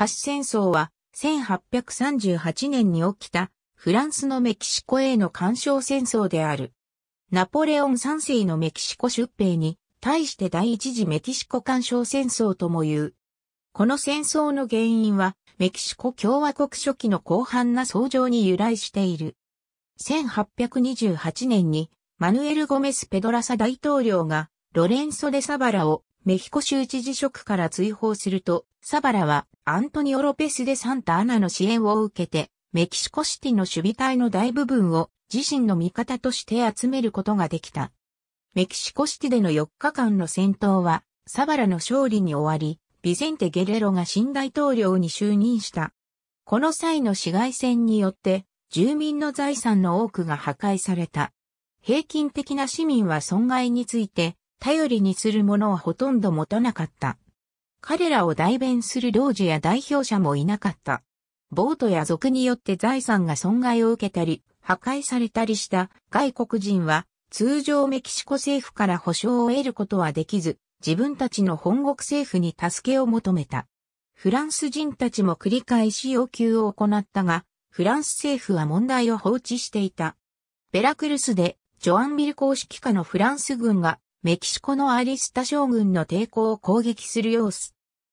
カシ戦争は1838年に起きたフランスのメキシコへの干渉戦争である。ナポレオン3世のメキシコ出兵に対して第一次メキシコ干渉戦争とも言う。この戦争の原因はメキシコ共和国初期の広範な創乗に由来している。1828年にマヌエル・ゴメス・ペドラサ大統領がロレンソ・デ・サバラをメキコ州知事職から追放すると、サバラはアントニオ・ロペスでサンタアナの支援を受けて、メキシコシティの守備隊の大部分を自身の味方として集めることができた。メキシコシティでの4日間の戦闘は、サバラの勝利に終わり、ビゼンテ・ゲレロが新大統領に就任した。この際の市街戦によって、住民の財産の多くが破壊された。平均的な市民は損害について、頼りにするものはほとんど持たなかった。彼らを代弁する領事や代表者もいなかった。ボートや族によって財産が損害を受けたり、破壊されたりした外国人は、通常メキシコ政府から保障を得ることはできず、自分たちの本国政府に助けを求めた。フランス人たちも繰り返し要求を行ったが、フランス政府は問題を放置していた。ベラクルスで、ジョアンビル公式下のフランス軍がメキシコのアリスタ将軍の抵抗を攻撃する様子。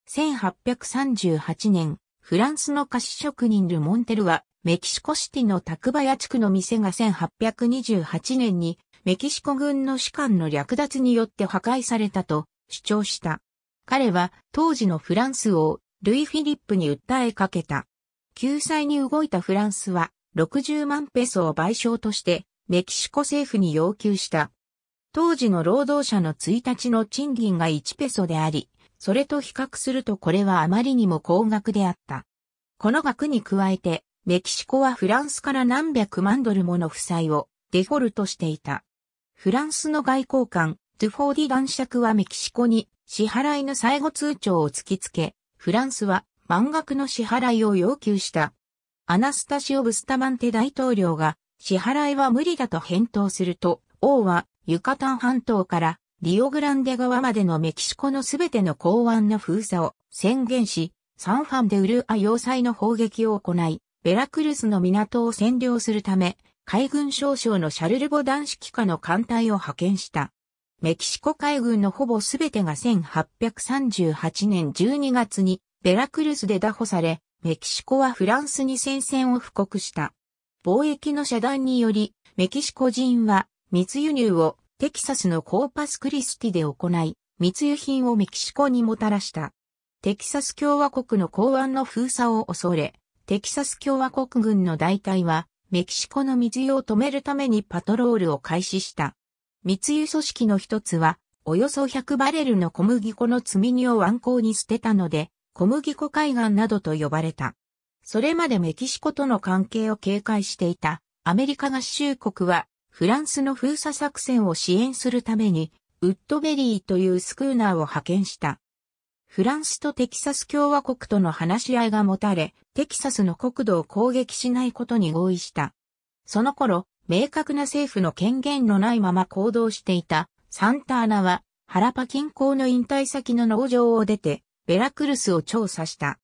1838年、フランスの菓子職人ル・モンテルは、メキシコシティのタクバヤ地区の店が1828年に、メキシコ軍の士官の略奪によって破壊されたと主張した。彼は当時のフランス王、ルイ・フィリップに訴えかけた。救済に動いたフランスは60万ペソを賠償としてメキシコ政府に要求した。当時の労働者の1日の賃金が1ペソであり、それと比較するとこれはあまりにも高額であった。この額に加えて、メキシコはフランスから何百万ドルもの負債をデフォルトしていた。フランスの外交官、トゥフォーディ男爵はメキシコに支払いの最後通帳を突きつけ、フランスは満額の支払いを要求した。アナスタシオ・ブスタマンテ大統領が支払いは無理だと返答すると、王はユカタン半島からリオグランデ川までのメキシコのすべての港湾の封鎖を宣言し、サンファンでウルア要塞の砲撃を行い、ベラクルスの港を占領するため、海軍少将のシャルルボ男子指揮下の艦隊を派遣した。メキシコ海軍のほぼすべてが1838年12月にベラクルスで打破され、メキシコはフランスに戦線を布告した。貿易の遮断により、メキシコ人は密輸入をテキサスのコーパスクリスティで行い、密輸品をメキシコにもたらした。テキサス共和国の港湾の封鎖を恐れ、テキサス共和国軍の大隊は、メキシコの密輸を止めるためにパトロールを開始した。密輸組織の一つは、およそ100バレルの小麦粉の積み荷を湾口に捨てたので、小麦粉海岸などと呼ばれた。それまでメキシコとの関係を警戒していたアメリカ合衆国はフランスの封鎖作戦を支援するために、ウッドベリーというスクーナーを派遣した。フランスとテキサス共和国との話し合いが持たれ、テキサスの国土を攻撃しないことに合意した。その頃、明確な政府の権限のないまま行動していたサンターナは、ハラパ近郊の引退先の農場を出て、ベラクルスを調査した。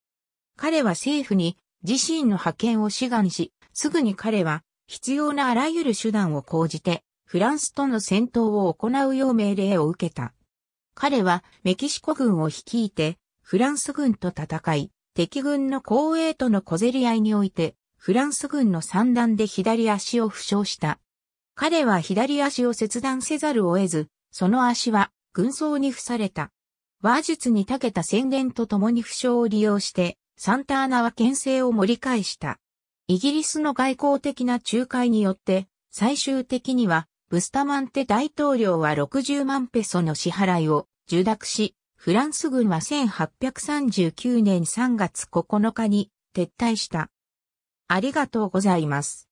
彼は政府に自身の派遣を志願し、すぐに彼は必要なあらゆる手段を講じて、フランスとの戦闘を行うよう命令を受けた。彼はメキシコ軍を率いて、フランス軍と戦い、敵軍の後衛との小競り合いにおいて、フランス軍の三段で左足を負傷した。彼は左足を切断せざるを得ず、その足は軍装に付された。話術に長けた宣言と共に負傷を利用して、サンターナは牽制を盛り返した。イギリスの外交的な仲介によって、最終的には、ブスタマンテ大統領は60万ペソの支払いを受諾し、フランス軍は1839年3月9日に撤退した。ありがとうございます。